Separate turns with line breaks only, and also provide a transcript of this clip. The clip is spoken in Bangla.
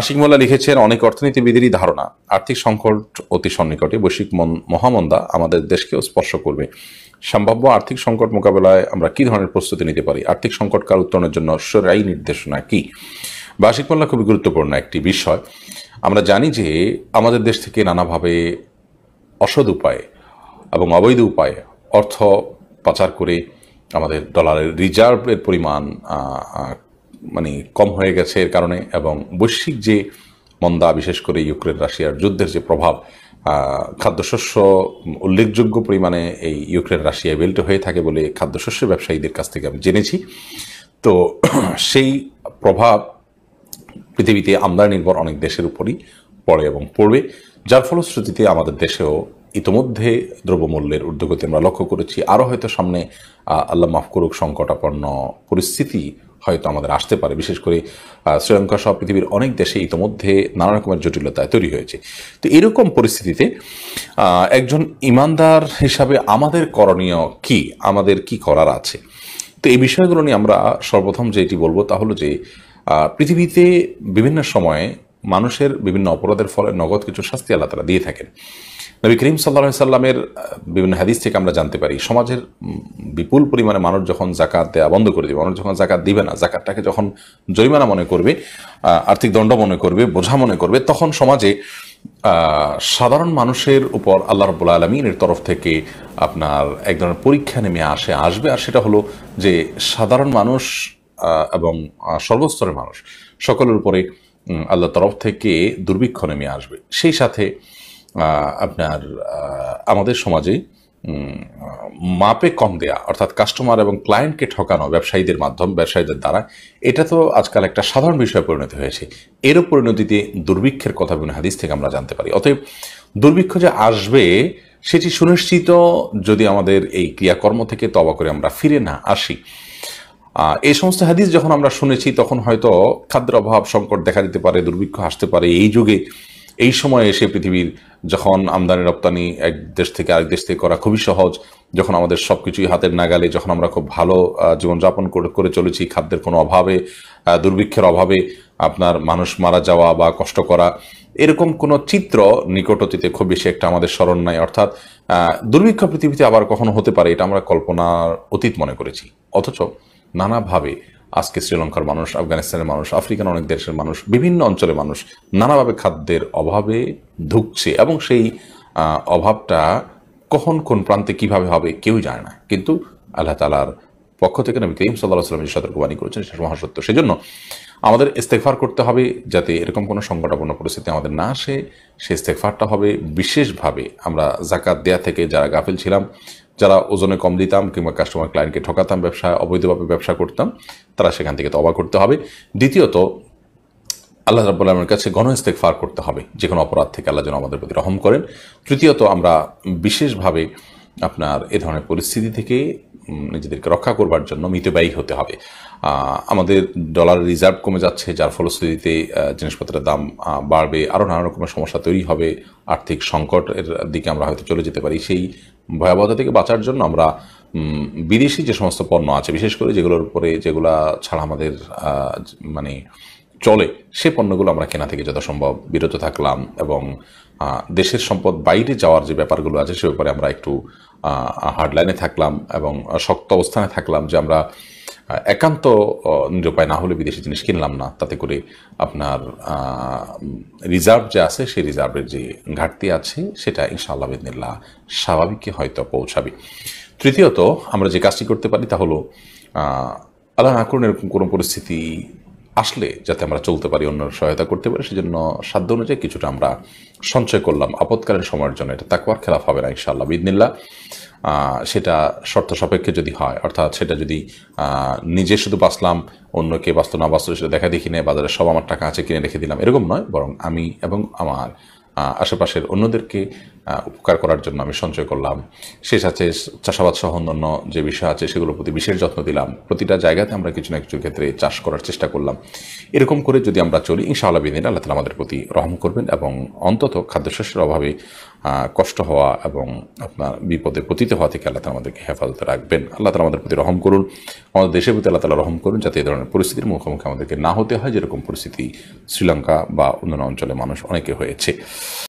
আশিক মোল্লা লিখেছেন অনেক অর্থনীতিবিদেরই ধারণা আর্থিক সংকট অতি সন্নিকটে বৈশ্বিক মহামন্দা আমাদের দেশকেও স্পর্শ করবে সম্ভাব্য আর্থিক সংকট মোকাবেলায় আমরা কি ধরনের প্রস্তুতি নিতে পারি আর্থিক সংকট উত্তরণের জন্য সরাই নির্দেশনা কি বার্ষিক মোল্লা খুবই গুরুত্বপূর্ণ একটি বিষয় আমরা জানি যে আমাদের দেশ থেকে নানাভাবে অসৎ উপায়ে এবং অবৈধ উপায়ে অর্থ পাচার করে আমাদের ডলারের রিজার্ভের পরিমাণ মানে কম হয়ে গেছে এর কারণে এবং বৈশ্বিক যে মন্দা বিশেষ করে ইউক্রেন রাশিয়ার যুদ্ধের যে প্রভাব খাদ্যশস্য উল্লেখযোগ্য পরিমাণে এই ইউক্রেন রাশিয়া বেল্ট হয়ে থাকে বলে খাদ্যশস্য ব্যবসায়ীদের কাছ থেকে আমি জেনেছি তো সেই প্রভাব পৃথিবীতে আমদানি নির্ভর অনেক দেশের উপরই পড়ে এবং পড়বে যার ফলশ্রুতিতে আমাদের দেশেও ইতোমধ্যে দ্রব্যমূল্যের ঊর্ধ্বগতি আমরা লক্ষ্য করেছি আরও হয়তো সামনে আল্লাহ মাফ করুক সংকটাপন্ন পরিস্থিতি হয়তো আমাদের আসতে পারে বিশেষ করে শ্রীলঙ্কা সহ পৃথিবীর অনেক দেশে ইতোমধ্যে নানা রকমের জটিলতায় তৈরি হয়েছে তো এরকম পরিস্থিতিতে একজন ইমানদার হিসাবে আমাদের করণীয় কি আমাদের কি করার আছে তো এই বিষয়গুলো নিয়ে আমরা সর্বপ্রথম যেটি বলবো তা হলো যে পৃথিবীতে বিভিন্ন সময়ে মানুষের বিভিন্ন অপরাধের ফলে নগদ কিছু শাস্তি আল্লাহ তারা দিয়ে থাকেন নবী করিম সাল্লা সাল্লামের বিভিন্ন হাদিস থেকে আমরা জানতে পারি সমাজের বিপুল পরিমাণে মানুষ যখন জাকাত দেওয়া বন্ধ করে দেবে মানুষ যখন জাকাত দিবে না জাকাতটাকে যখন জরিমানা মনে করবে আর্থিক দণ্ড মনে করবে বোঝা মনে করবে তখন সমাজে সাধারণ মানুষের উপর আল্লাহ রবুল্লা আলমিনের তরফ থেকে আপনার এক ধরনের পরীক্ষা নেমে আসে আসবে আর সেটা হলো যে সাধারণ মানুষ এবং সর্বস্তরের মানুষ সকলের উপরে আল্লাহ তরফ থেকে দুর্ভিক্ষ নেমে আসবে সেই সাথে আপনার আমাদের সমাজে মাপে কম দেয়া অর্থাৎ কাস্টমার এবং ক্লায়েন্টকে ঠকানো ব্যবসায়ীদের মাধ্যম ব্যবসায়ীদের দ্বারা এটা তো আজকাল একটা সাধারণ বিষয়ে পরিণত হয়েছে এরও পরিণতিতে দুর্ভিক্ষের কথা বিভিন্ন হাদিস থেকে আমরা জানতে পারি অতএব দুর্ভিক্ষ যে আসবে সেটি সুনিশ্চিত যদি আমাদের এই ক্রিয়াকর্ম থেকে তবা করে আমরা ফিরে না আসি এই সমস্ত হাদিস যখন আমরা শুনেছি তখন হয়তো খাদ্যের অভাব সংকট দেখা দিতে পারে দুর্ভিক্ষ আসতে পারে এই যুগে এই সময়ে এসে পৃথিবীর যখন আমদানি রপ্তানি এক দেশ থেকে আরেক দেশ থেকে করা খুবই সহজ যখন আমাদের সব কিছুই হাতের নাগালে যখন আমরা খুব ভালো জীবনযাপন করে চলেছি খাদ্যের কোনো অভাবে দুর্ভিক্ষের অভাবে আপনার মানুষ মারা যাওয়া বা কষ্ট করা এরকম কোনো চিত্র নিকটতীতে খুব বেশি একটা আমাদের স্মরণ নাই অর্থাৎ দুর্ভিক্ষ পৃথিবীতে আবার কখনো হতে পারে এটা আমরা কল্পনার অতীত মনে করেছি অথচ নানাভাবে আজকে শ্রীলঙ্কার মানুষ আফগানিস্তানের মানুষ আফ্রিকান অনেক দেশের মানুষ বিভিন্ন অঞ্চলের মানুষ নানাভাবে খাদ্যের অভাবে ধুকছে এবং সেই অভাবটা কখন কোন প্রান্তে কিভাবে হবে কেউ জানে না কিন্তু আল্লাহ তালার পক্ষ থেকে নবী করিম সাল্লাহ সাল্লাম যে সতর্কবাণী করেছেন সেটা মহাসত্য জন্য আমাদের ইস্তেকফার করতে হবে যাতে এরকম কোনো সংকটাপন্ন পরিস্থিতি আমাদের না আসে সেই ইস্তেকফারটা হবে বিশেষভাবে আমরা জাকাত দেয়া থেকে যারা গাফিল ছিলাম যারা ওজনে কম দিতাম কিংবা কাস্টমার ক্লায়েন্টকে ঠকাতাম ব্যবসা অবৈধভাবে ব্যবসা করতাম তারা সেখান থেকে তবা করতে হবে দ্বিতীয়ত আল্লাহ রাবুল কাছে গণস্তেক ফার করতে হবে যে কোনো অপরাধ থেকে আল্লাহ যেন আমাদের প্রতি রহম করেন তৃতীয়ত আমরা বিশেষভাবে আপনার এ ধরনের পরিস্থিতি থেকে নিজেদেরকে রক্ষা করবার জন্য মিতব্যয়ী হতে হবে আমাদের ডলার রিজার্ভ কমে যাচ্ছে যার ফলশ্রুতিতে জিনিসপত্রের দাম বাড়বে আরও নানা রকমের সমস্যা তৈরি হবে আর্থিক সংকটের দিকে আমরা হয়তো চলে যেতে পারি সেই ভয়াবহতা থেকে বাঁচার জন্য আমরা বিদেশি যে সমস্ত পণ্য আছে বিশেষ করে যেগুলোর উপরে যেগুলা ছাড়া আমাদের মানে চলে সে পণ্যগুলো আমরা কেনা থেকে যথাসম্ভব বিরত থাকলাম এবং দেশের সম্পদ বাইরে যাওয়ার যে ব্যাপারগুলো আছে সে ব্যাপারে আমরা একটু হার্ডলাইনে থাকলাম এবং শক্ত অবস্থানে থাকলাম যে আমরা একান্ত নিরুপায় না হলে বিদেশি জিনিস কিনলাম না তাতে করে আপনার রিজার্ভ যে আছে সেই রিজার্ভের যে ঘাটতি আছে সেটা ইনশাআল্লাহ বেদিল্লা স্বাভাবিকই হয়তো পৌঁছাবে তৃতীয়ত আমরা যে কাজটি করতে পারি তা হলো আল্লাহ না করুন এরকম কোনো পরিস্থিতি আসলে যাতে আমরা চলতে পারি অন্যের সহায়তা করতে পারি সেজন্য সাধ্য অনুযায়ী কিছুটা আমরা সঞ্চয় করলাম আপৎকালীন সময়ের জন্য এটা তাকুয়ার খেলাফ হবে না ইনশাআল্লাহ বিদিনিল্লা সেটা শর্ত সাপেক্ষে যদি হয় অর্থাৎ সেটা যদি নিজে শুধু বাঁচলাম অন্যকে বাঁচত না বাঁচত সেটা দেখা দেখি না বাজারে সব আমার টাকা আছে কিনে রেখে দিলাম এরকম নয় বরং আমি এবং আমার আশেপাশের অন্যদেরকে উপকার করার জন্য আমি সঞ্চয় করলাম শেষ আছে চাষাবাদ সহ অন্যান্য যে বিষয় আছে সেগুলোর প্রতি বিশেষ যত্ন দিলাম প্রতিটা জায়গাতে আমরা কিছু না কিছু ক্ষেত্রে চাষ করার চেষ্টা করলাম এরকম করে যদি আমরা চলি ইনশাআল্লাহ বিদিন আল্লাহ তালা আমাদের প্রতি রহম করবেন এবং অন্তত খাদ্যশস্যের অভাবে কষ্ট হওয়া এবং আপনার বিপদে পতিত হওয়া থেকে আল্লাহ তালা আমাদেরকে হেফাজতে রাখবেন আল্লাহ তালা আমাদের প্রতি রহম করুন আমাদের দেশের প্রতি আল্লাহ তালা রহম করুন যাতে এই ধরনের পরিস্থিতির মুখোমুখি আমাদেরকে না হতে হয় যেরকম পরিস্থিতি শ্রীলঙ্কা বা অন্যান্য অঞ্চলে মানুষ অনেকে হয়েছে